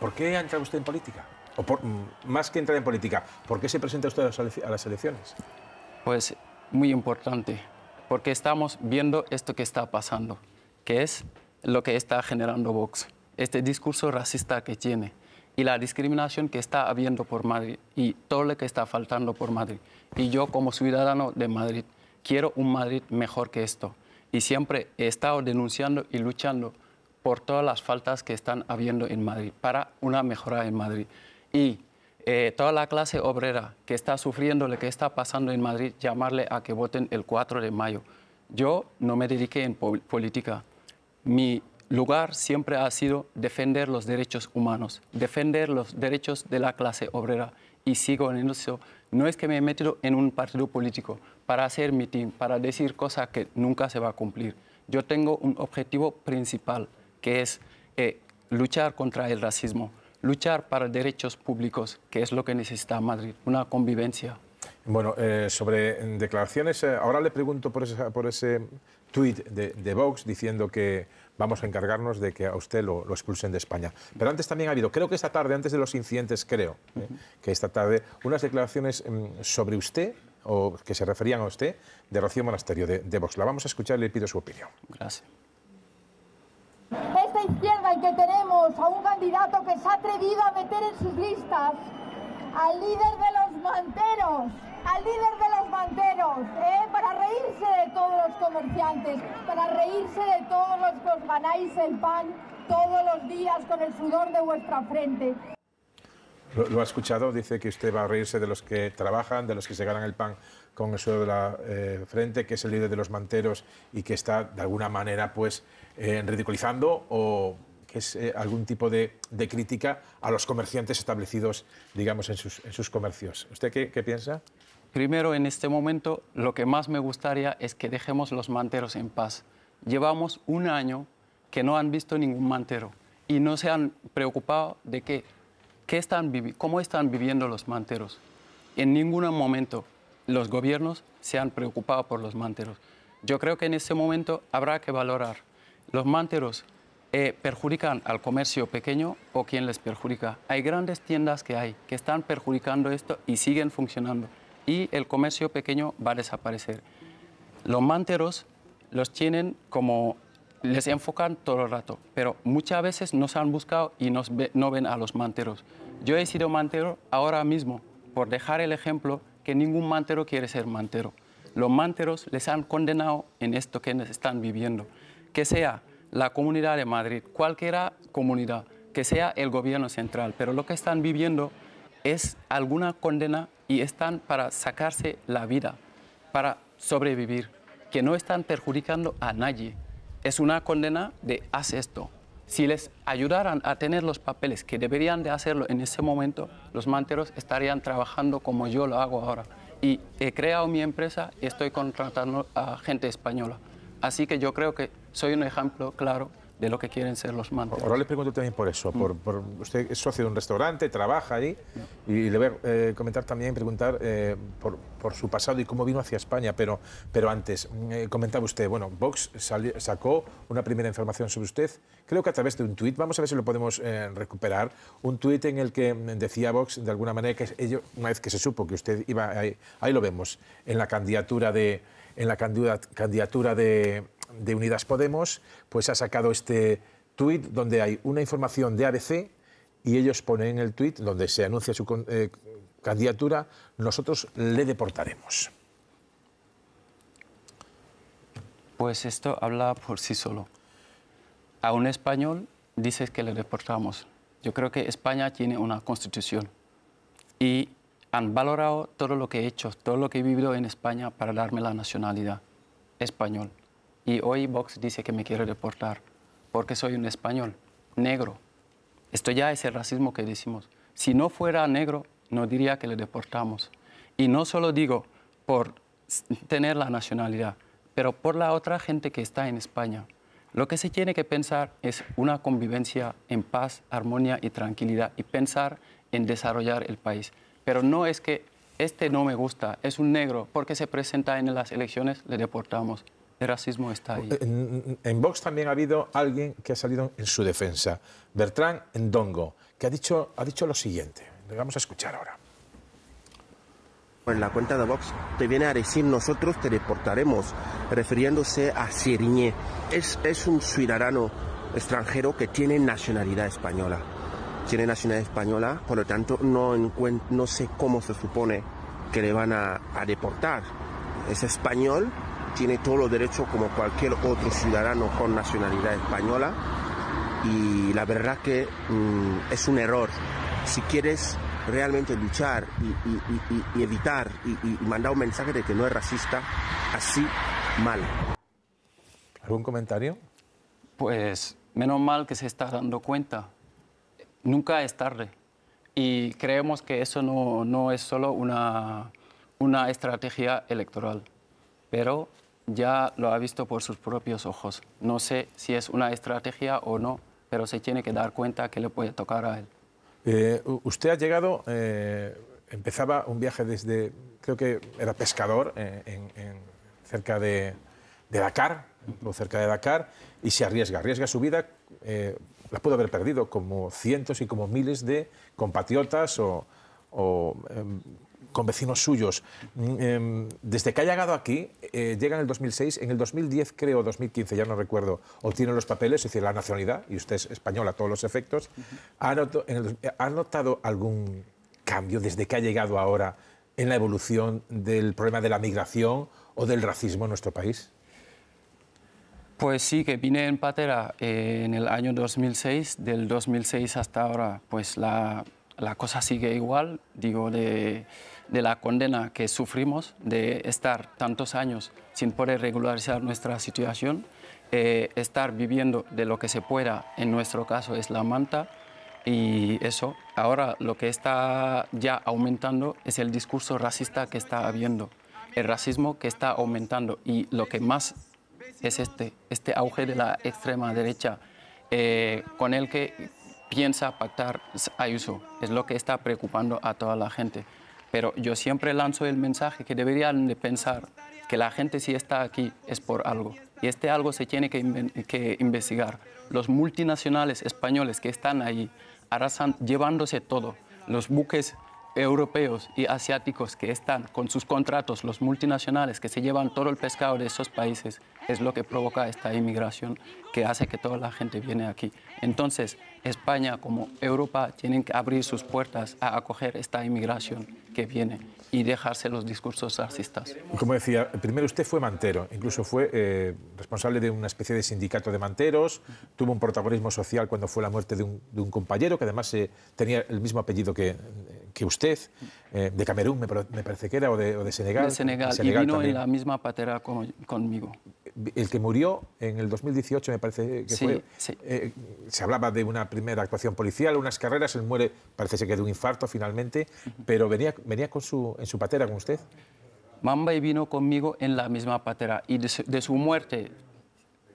¿Por qué ha entrado usted en política? O por, mm, más que entrar en política, ¿por qué se presenta usted a las elecciones? Pues muy importante, porque estamos viendo esto que está pasando, que es lo que está generando Vox, este discurso racista que tiene y la discriminación que está habiendo por Madrid y todo lo que está faltando por Madrid. Y yo como ciudadano de Madrid quiero un Madrid mejor que esto. Y siempre he estado denunciando y luchando por todas las faltas que están habiendo en Madrid, para una mejora en Madrid. Y eh, toda la clase obrera que está sufriendo lo que está pasando en Madrid, llamarle a que voten el 4 de mayo. Yo no me dediqué en política. Mi lugar siempre ha sido defender los derechos humanos, defender los derechos de la clase obrera. Y sigo en eso. No es que me he metido en un partido político para hacer mitin, para decir cosas que nunca se va a cumplir. Yo tengo un objetivo principal, que es eh, luchar contra el racismo, luchar para derechos públicos, que es lo que necesita Madrid, una convivencia. Bueno, eh, sobre declaraciones, eh, ahora le pregunto por, ese tuit de, Vox diciendo que vamos a encargarnos de que a usted lo, expulsen de España. Pero antes también ha habido, creo que esta tarde, antes de los incidentes, creo, que esta tarde, unas declaraciones mm, sobre usted, o que se referían a usted, de Rocío Monasterio, de, de Vox. La vamos a escuchar y le pido su opinión. Gracias que tenemos a un candidato que se ha atrevido a meter en sus listas al líder de los manteros, al líder de los manteros, ¿eh? para reírse de todos los comerciantes, para reírse de todos los que os ganáis el pan todos los días con el sudor de vuestra frente. Lo, ha escuchado, dice que usted va a reírse de los que trabajan, de los que se ganan el pan con el sudor de la eh, frente, que es el líder de los manteros y que está de alguna manera pues eh, ridiculizando o que es eh, algún tipo de, crítica a los comerciantes establecidos, digamos, en sus, comercios. ¿Usted qué, piensa? Primero, en este momento, lo que más me gustaría es que dejemos los manteros en paz. Llevamos un año que no han visto ningún mantero y no se han preocupado de que, están cómo están viviendo los manteros. En ningún momento los gobiernos se han preocupado por los manteros. Yo creo que en este momento habrá que valorar. Los manteros eh, perjudican al comercio pequeño o quién les perjudica. Hay grandes tiendas que hay que están perjudicando esto y siguen funcionando. Y el comercio pequeño va a desaparecer. Los manteros los tienen como les enfocan todo el rato, pero muchas veces nos han buscado y no ven a los manteros. Yo he sido mantero ahora mismo, por dejar el ejemplo que ningún mantero quiere ser mantero. Los manteros les han condenado en esto que están viviendo. Que sea la Comunidad de Madrid, cualquiera comunidad, que sea el gobierno central, pero lo que están viviendo es alguna condena y están para sacarse la vida, para sobrevivir, que no están perjudicando a nadie. Es una condena de haz esto. Si les ayudaran a tener los papeles que deberían de hacerlo en ese momento, los manteros estarían trabajando como yo lo hago ahora. Y he creado mi empresa y estoy contratando a gente española. Así que yo creo que soy un ejemplo claro de lo que quieren ser los mandos. Ahora le pregunto también por eso. Por, usted es socio de un restaurante, trabaja ahí, y le voy a eh, comentar también, preguntar eh, por, su pasado y cómo vino hacia España, pero, pero antes, mm, eh, comentaba usted, bueno, Vox sacó una primera información sobre usted, creo que a través de un tuit, vamos a ver si lo podemos recuperar, un tuit en el que mm, decía Vox, de alguna manera, que ello, una vez que se supo que usted iba, ahí lo vemos, en la candidatura de en la candidatura de, Unidas Podemos, pues ha sacado este tuit donde hay una información de ABC y ellos ponen el tuit donde se anuncia su eh, candidatura, nosotros le deportaremos. Pues esto habla por sí solo. A un español dices que le deportamos. Yo creo que España tiene una constitución y han valorado todo lo que he hecho, todo lo que he vivido en España para darme la nacionalidad español. Y hoy Vox dice que me quiere deportar porque soy un español, negro. Esto ya es el racismo que decimos. Si no fuera negro, no diría que le deportamos. Y no solo digo por tener la nacionalidad, pero por la otra gente que está en España. Lo que se tiene que pensar es una convivencia en paz, armonía y tranquilidad y pensar en desarrollar el país. Pero no es que este no me gusta, es un negro, porque se presenta en las elecciones, le deportamos. El racismo está ahí. En, Vox también ha habido alguien que ha salido en su defensa, Bertrand Ndongo, que ha dicho, ha dicho lo siguiente. le vamos a escuchar ahora. En la cuenta de Vox te viene a decir nosotros te deportaremos, refiriéndose a Siriñé. Es, es un ciudadano extranjero que tiene nacionalidad española tiene nacionalidad española, por lo tanto no, no sé cómo se supone que le van a, deportar. Es español, tiene todos los derechos como cualquier otro ciudadano con nacionalidad española y la verdad que mm, es un error. Si quieres realmente luchar y, y evitar y, mandar un mensaje de que no es racista, así mal. ¿Algún comentario? Pues menos mal que se está dando cuenta nunca es tarde. Y creemos que eso no, es solo una, una estrategia electoral, pero ya lo ha visto por sus propios ojos. No sé si es una estrategia o no, pero se tiene que dar cuenta que le puede tocar a él. Eh, usted ha llegado, eh, empezaba un viaje desde, creo que era pescador, eh, en, cerca de, cerca de Dakar, y se arriesga, arriesga su vida las pudo haber perdido, como cientos y como miles de compatriotas o, o em, con vecinos suyos. Mm, em, desde que ha llegado aquí, eh, llega en el 2006, en el 2010 creo, 2015, ya no recuerdo, obtiene los papeles, es decir, la nacionalidad, y usted es española a todos los efectos. ¿Ha eh, ¿Ha notado algún cambio desde que ha llegado ahora en la evolución del problema de la migración o del racismo en nuestro país? Pues sí, que vine en Patera eh, en el año 2006. Del 2006 hasta ahora, pues la, la cosa sigue igual, digo, de, de, la condena que sufrimos, de estar tantos años sin poder regularizar nuestra situación, eh, estar viviendo de lo que se pueda, en nuestro caso es la manta, y eso, ahora lo que está ya aumentando es el discurso racista que está habiendo, el racismo que está aumentando, y lo que más es este, este auge de la extrema derecha eh, con el que piensa pactar Ayuso. Es lo que está preocupando a toda la gente. Pero yo siempre lanzo el mensaje que deberían de pensar que la gente si está aquí es por algo. Y este algo se tiene que, que investigar. Los multinacionales españoles que están ahí arrasan llevándose todo. Los buques europeos y asiáticos que están con sus contratos, los multinacionales que se llevan todo el pescado de esos países, es lo que provoca esta inmigración que hace que toda la gente viene aquí. Entonces, España como Europa tienen que abrir sus puertas a acoger esta inmigración que viene y dejarse los discursos racistas. Como decía, primero usted fue mantero, incluso fue eh, responsable de una especie de sindicato de manteros, tuvo un protagonismo social cuando fue la muerte de un, compañero que además eh, tenía el mismo apellido que, que usted, eh, de Camerún me, parece que era, o de, Senegal. De Senegal, y vino en la misma patera conmigo el que murió en el 2018, me parece que fue. Eh, se hablaba de una primera actuación policial, unas carreras, él muere, parece que de un infarto finalmente, pero venía, venía con su, en su patera con usted. Mamba y vino conmigo en la misma patera y de su, muerte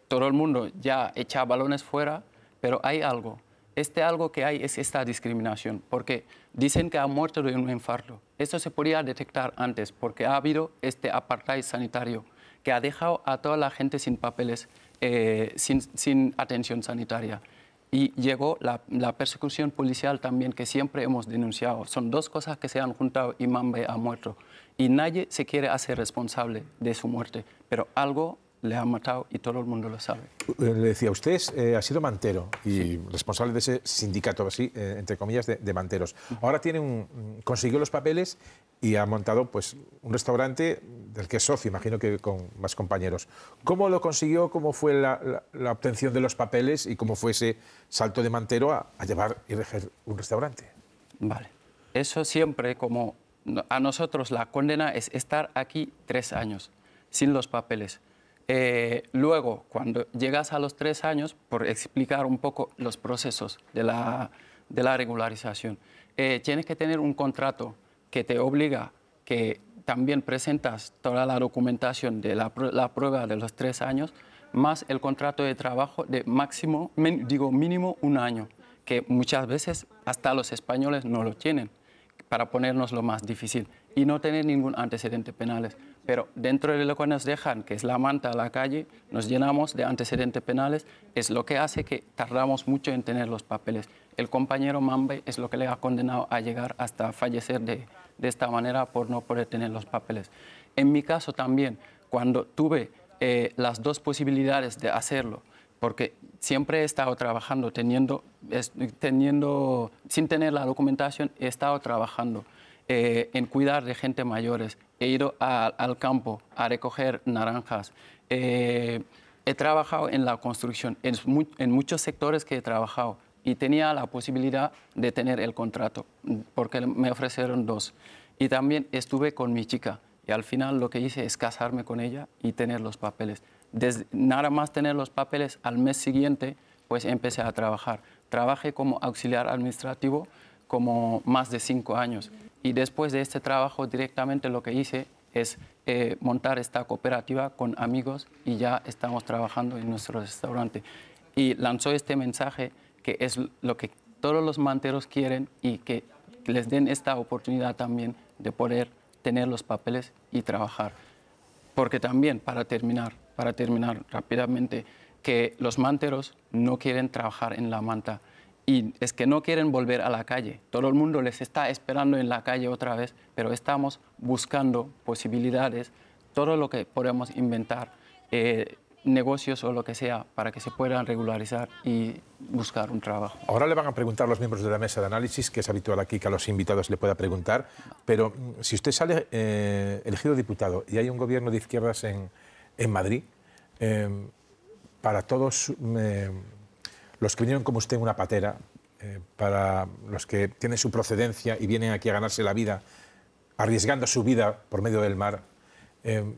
todo el mundo ya echaba balones fuera, pero hay algo. Este algo que hay es esta discriminación, porque dicen que ha muerto de un infarto. Esto se podía detectar antes, porque ha habido este apartheid sanitario que ha dejado a toda la gente sin papeles, eh, sin, atención sanitaria. Y llegó la, persecución policial también, que siempre hemos denunciado. Son dos cosas que se han juntado y Mambe ha muerto. Y nadie se quiere hacer responsable de su muerte, pero algo le ha matado y todo el mundo lo sabe. Eh, le decía, usted eh, ha sido mantero y responsable de ese sindicato, así, eh, entre comillas, de, manteros. Ahora tiene un, consiguió los papeles y ha montado pues, un restaurante del que es socio, imagino que con más compañeros. ¿Cómo lo consiguió? ¿Cómo fue la, obtención de los papeles y cómo fue ese salto de mantero a, a llevar y reger un restaurante? Vale. Eso siempre, como a nosotros la condena es estar aquí tres años sin los papeles. Eh, luego, cuando llegas a los tres años, por explicar un poco los procesos de la, regularización, eh, tienes que tener un contrato que te obliga que también presentas toda la documentación de la prueba de los tres años, más el contrato de trabajo de máximo, digo mínimo un año, que muchas veces hasta los españoles no lo tienen para ponernos lo más difícil y no tener ningún antecedente penal. Pero dentro de lo que nos dejan, que es la manta a la calle, nos llenamos de antecedentes penales, es lo que hace que tardamos mucho en tener los papeles. El compañero Mambe es lo que le ha condenado a llegar hasta fallecer de, esta manera por no poder tener los papeles. En mi caso también, cuando tuve eh, las dos posibilidades de hacerlo, porque siempre he estado trabajando, teniendo, teniendo, sin tener la documentación, he estado trabajando eh, en cuidar de gente mayores. He ido al campo a recoger naranjas. Eh, he trabajado en la construcción, en, en, muchos sectores que he trabajado y tenía la posibilidad de tener el contrato, porque me ofrecieron dos. Y también estuve con mi chica y al final lo que hice es casarme con ella y tener los papeles nada más tener los papeles al mes siguiente, pues empecé a trabajar. Trabajé como auxiliar administrativo como más de cinco años. Y después de este trabajo directamente lo que hice es eh, montar esta cooperativa con amigos y ya estamos trabajando en nuestro restaurante. Y lanzó este mensaje que es lo que todos los manteros quieren y que les den esta oportunidad también de poder tener los papeles y trabajar. Porque también, para terminar, para terminar rápidamente, que los manteros no quieren trabajar en la manta y es que no quieren volver a la calle. Todo el mundo les está esperando en la calle otra vez, pero estamos buscando posibilidades, todo lo que podemos inventar, eh, negocios o lo que sea, para que se puedan regularizar y buscar un trabajo. Ahora le van a preguntar los miembros de la mesa de análisis, que es habitual aquí que a los invitados le pueda preguntar, pero mm, si usted sale eh, elegido diputado y hay un gobierno de izquierdas en, en Madrid, em, para todos em, los que vinieron como usted en una patera, eh, para los que tienen su procedencia y vienen aquí a ganarse la vida, arriesgando su vida por medio del mar, em,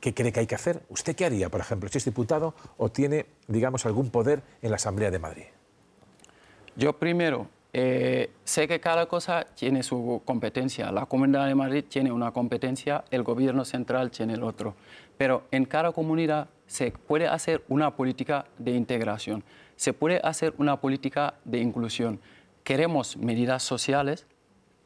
¿qué cree que hay que hacer? ¿Usted qué haría, por ejemplo, si es diputado o tiene, digamos, algún poder en la Asamblea de Madrid? Yo primero, eh, sé que cada cosa tiene su competencia. La Comunidad de Madrid tiene una competencia, el Gobierno Central tiene el otro pero en cada comunidad se puede hacer una política de integración, se puede hacer una política de inclusión. Queremos medidas sociales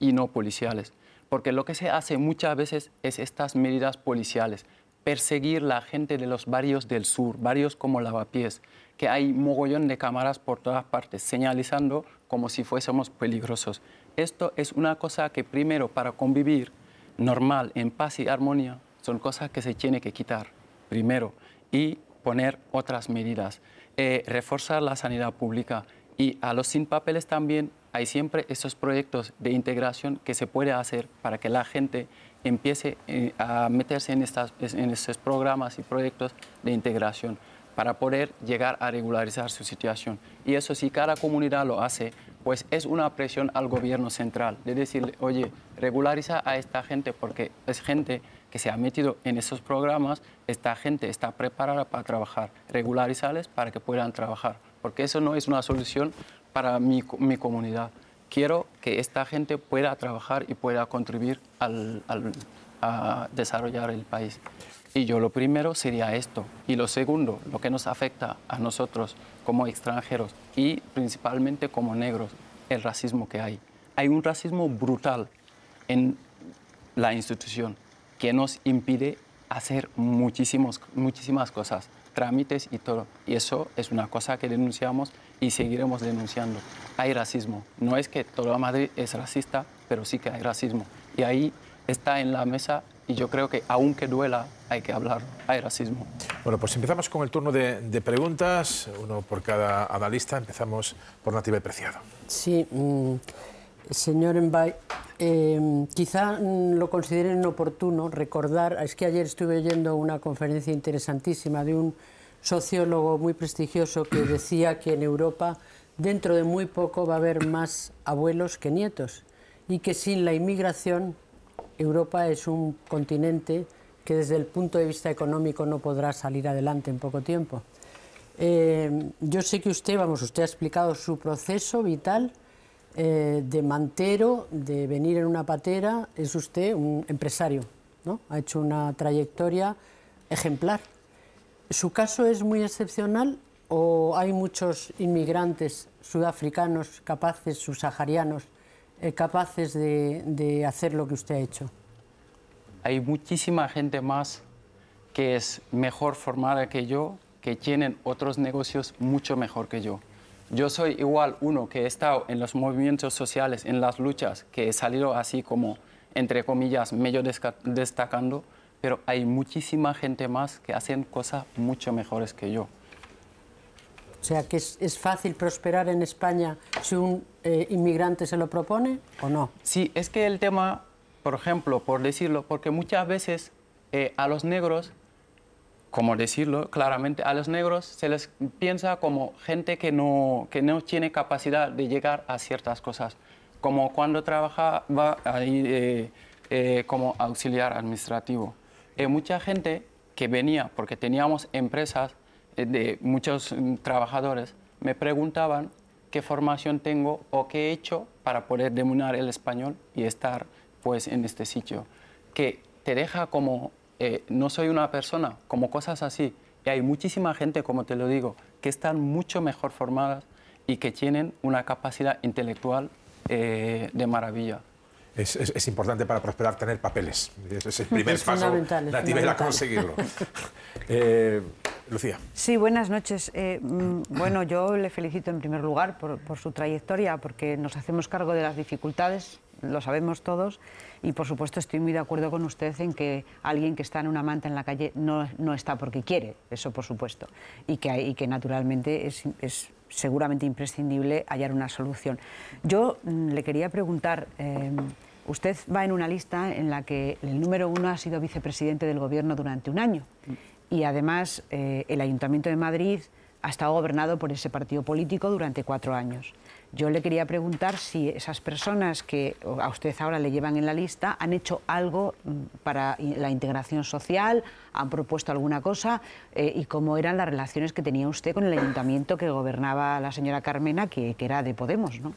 y no policiales, porque lo que se hace muchas veces es estas medidas policiales, perseguir la gente de los barrios del sur, barrios como Lavapiés, que hay mogollón de cámaras por todas partes, señalizando como si fuésemos peligrosos. Esto es una cosa que primero para convivir normal, en paz y armonía, son cosas que se tiene que quitar primero y poner otras medidas. Eh, reforzar la sanidad pública y a los sin papeles también hay siempre estos proyectos de integración que se puede hacer para que la gente empiece eh, a meterse en, estas, en estos programas y proyectos de integración para poder llegar a regularizar su situación. Y eso si cada comunidad lo hace, pues es una presión al gobierno central, de decirle, oye, regulariza a esta gente porque es gente que se ha metido en esos programas, esta gente está preparada para trabajar, regularizales para que puedan trabajar, porque eso no es una solución para mi, comunidad. Quiero que esta gente pueda trabajar y pueda contribuir a desarrollar el país. Y yo lo primero sería esto. Y lo segundo, lo que nos afecta a nosotros como extranjeros y principalmente como negros, el racismo que hay. Hay un racismo brutal en la institución que nos impide hacer muchísimos, muchísimas cosas, trámites y todo. Y eso es una cosa que denunciamos y seguiremos denunciando. Hay racismo. No es que toda Madrid es racista, pero sí que hay racismo. Y ahí está en la mesa y yo creo que aunque duela, hay que hablar. Hay racismo. Bueno, pues empezamos con el turno de, preguntas, uno por cada analista. Empezamos por Nativa y Preciado. Sí, mm, señor Embay, eh, quizá lo consideren oportuno recordar, es que ayer estuve oyendo una conferencia interesantísima de un sociólogo muy prestigioso que decía que en Europa dentro de muy poco va a haber más abuelos que nietos y que sin la inmigración Europa es un continente que desde el punto de vista económico no podrá salir adelante en poco tiempo. Eh, yo sé que usted, vamos, usted ha explicado su proceso vital eh, de mantero, de venir en una patera, es usted un empresario, ¿no? Ha hecho una trayectoria ejemplar. ¿Su caso es muy excepcional o hay muchos inmigrantes sudafricanos capaces, subsaharianos, eh, capaces de, hacer lo que usted ha hecho? Hay muchísima gente más que es mejor formada que yo, que tienen otros negocios mucho mejor que yo. Yo soy igual uno que he estado en los movimientos sociales, en las luchas, que he salido así como, entre comillas, medio destacando, pero hay muchísima gente más que hacen cosas mucho mejores que yo. O sea, que es, fácil prosperar en España si un eh, inmigrante se lo propone o no. Sí, es que el tema, por ejemplo, por decirlo, porque muchas veces eh, a los negros, como decirlo claramente, a los negros se les piensa como gente que no, que no tiene capacidad de llegar a ciertas cosas, como cuando trabajaba ahí, eh, como auxiliar administrativo. mucha gente que venía porque teníamos empresas eh, de muchos mm, trabajadores me preguntaban qué formación tengo o qué he hecho para poder demunar el español y estar pues en este sitio. Que te deja como, eh, no soy una persona, como cosas así. Y hay muchísima gente, como te lo digo, que están mucho mejor formadas y que tienen una capacidad intelectual eh, de maravilla. Es, es, importante para prosperar tener papeles. es el primer es paso. para conseguirlo. Lucía. Sí, buenas noches. Eh, mm, bueno, yo le felicito en primer lugar por, su trayectoria, porque nos hacemos cargo de las dificultades, lo sabemos todos, y por supuesto estoy muy de acuerdo con usted en que alguien que está en una manta en la calle no, está porque quiere, eso por supuesto, y que, y que naturalmente es, seguramente imprescindible hallar una solución. Yo mm, le quería preguntar, eh, usted va en una lista en la que el número uno ha sido vicepresidente del gobierno durante un año y además eh, el Ayuntamiento de Madrid ha estado gobernado por ese partido político durante cuatro años. Yo le quería preguntar si esas personas que a usted ahora le llevan en la lista han hecho algo mm, para la integración social, han propuesto alguna cosa eh, y cómo eran las relaciones que tenía usted con el ayuntamiento que gobernaba la señora Carmena, que, que era de Podemos, ¿no?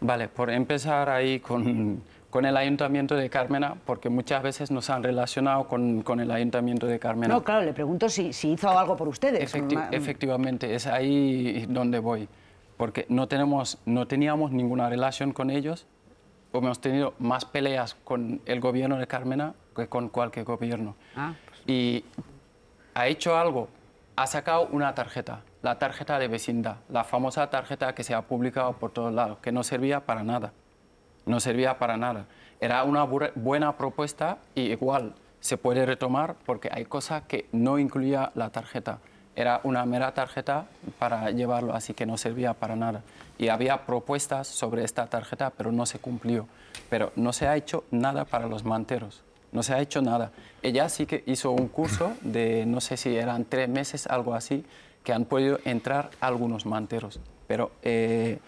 Vale, por empezar ahí con, con, el Ayuntamiento de Carmena, porque muchas veces nos han relacionado con, con el Ayuntamiento de Carmena. No, claro, le pregunto si, si hizo algo por ustedes. Mm. Efectivamente, es ahí donde voy, porque no, tenemos, no teníamos ninguna relación con ellos, o hemos tenido más peleas con el gobierno de Carmena que con cualquier gobierno. Ah, pues Y ha hecho algo, ha sacado una tarjeta la tarjeta de vecindad, la famosa tarjeta que se ha publicado por todos lados, que no servía para nada. No servía para nada. Era una buena propuesta y igual se puede retomar porque hay cosas que no incluía la tarjeta. Era una mera tarjeta para llevarlo, así que no servía para nada. Y había propuestas sobre esta tarjeta, pero no se cumplió. Pero no se ha hecho nada para los manteros no se ha hecho nada. Ella sí que hizo un curso de, no sé si eran tres meses, algo así, que han podido entrar algunos manteros, pero eh,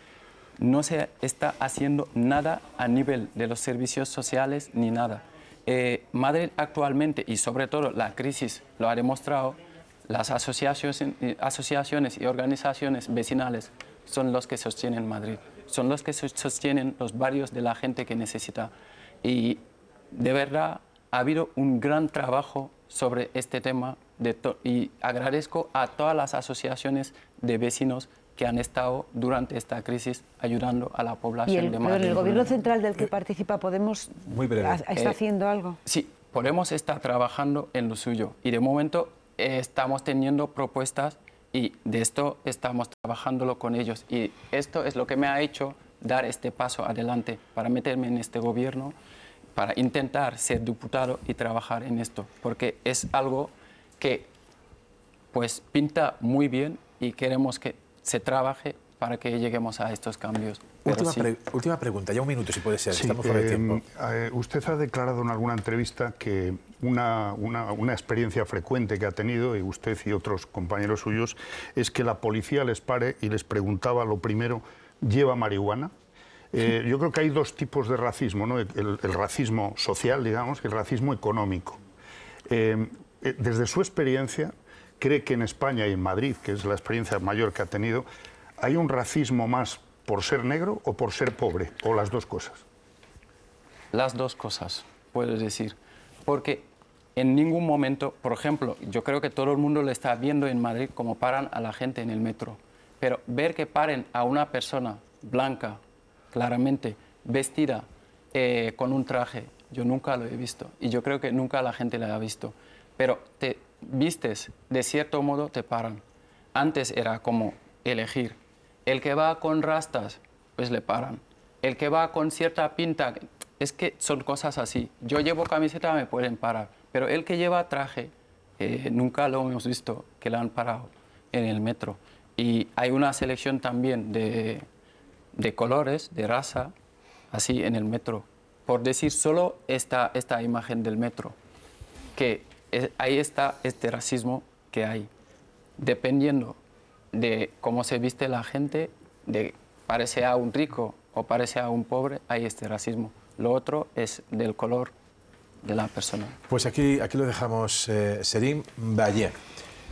no se está haciendo nada a nivel de los servicios sociales ni nada. Eh, Madrid actualmente, y sobre todo la crisis lo ha demostrado, las asociaciones, asociaciones y organizaciones vecinales son los que sostienen Madrid, son los que sostienen los barrios de la gente que necesita. Y de verdad ha habido un gran trabajo sobre este tema y agradezco a todas las asociaciones de vecinos que han estado durante esta crisis ayudando a la población de Madrid. Pero el gobierno central del que participa Podemos Muy está eh, haciendo algo. Sí, Podemos está trabajando en lo suyo y de momento eh, estamos teniendo propuestas y de esto estamos trabajándolo con ellos y esto es lo que me ha hecho dar este paso adelante para meterme en este gobierno, para intentar ser diputado y trabajar en esto, porque es algo que pues pinta muy bien y queremos que se trabaje para que lleguemos a estos cambios. Última, pregunta, ya un minuto si puede ser, eh, eh, usted ha declarado en alguna entrevista que una, experiencia frecuente que ha tenido, y usted y otros compañeros suyos, es que la policía les pare y les preguntaba lo primero, ¿lleva marihuana? Eh, yo creo que hay dos tipos de racismo, el, el racismo social, digamos, y el racismo económico. Eh, desde su experiencia, cree que en España y en Madrid, que es la experiencia mayor que ha tenido, hay un racismo más por ser negro o por ser pobre, o las dos cosas. Las dos cosas, puedes decir, porque en ningún momento, por ejemplo, yo creo que todo el mundo lo está viendo en Madrid como paran a la gente en el metro, pero ver que paren a una persona blanca, claramente, vestida, eh, con un traje, yo nunca lo he visto y yo creo que nunca la gente la ha visto pero te vistes, de cierto modo te paran. Antes era como elegir. El que va con rastas, pues le paran. El que va con cierta pinta, es que son cosas así. Yo llevo camiseta, me pueden parar. Pero el que lleva traje, eh, nunca lo hemos visto que le han parado en el metro. Y hay una selección también de, colores, de raza, así en el metro. Por decir solo esta, esta imagen del metro, que ahí está este racismo que hay. Dependiendo de cómo se viste la gente, de parece a un rico o parece a un pobre, hay este racismo. Lo otro es del color de la persona. Pues aquí, aquí lo dejamos, eh, Serim Valle.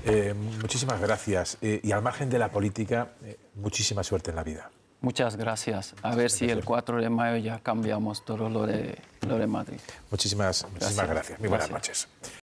Eh, muchísimas gracias. Eh, y al margen de la política, muchísima suerte en la vida. Muchas gracias. A ver si el 4 de mayo ya cambiamos todo lo de, de Madrid. Muchísimas gracias. Muchísimas gracias. Muy buenas noches.